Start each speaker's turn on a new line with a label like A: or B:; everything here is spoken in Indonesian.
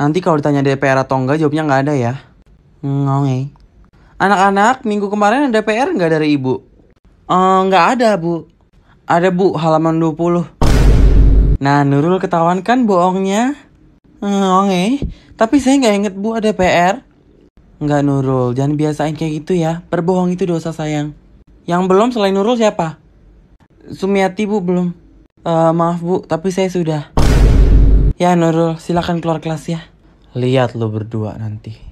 A: Nanti kalau ditanya DPR atau enggak, jawabnya enggak ada ya. Ngonge. Hmm, Anak-anak, minggu kemarin ada PR enggak dari ibu? Eh nggak ada, Bu. Ada, Bu, halaman 20. Nah, Nurul ketahuan kan bohongnya? Ngonge. Hmm, tapi saya enggak inget, Bu, ada PR. Enggak, Nurul. Jangan biasain kayak gitu ya. Berbohong itu dosa, sayang. Yang belum selain Nurul siapa? Sumiati, Bu, belum. Uh, maaf, Bu, tapi saya sudah. Ya, Nurul, silakan keluar kelas ya.
B: Lihat lo berdua nanti.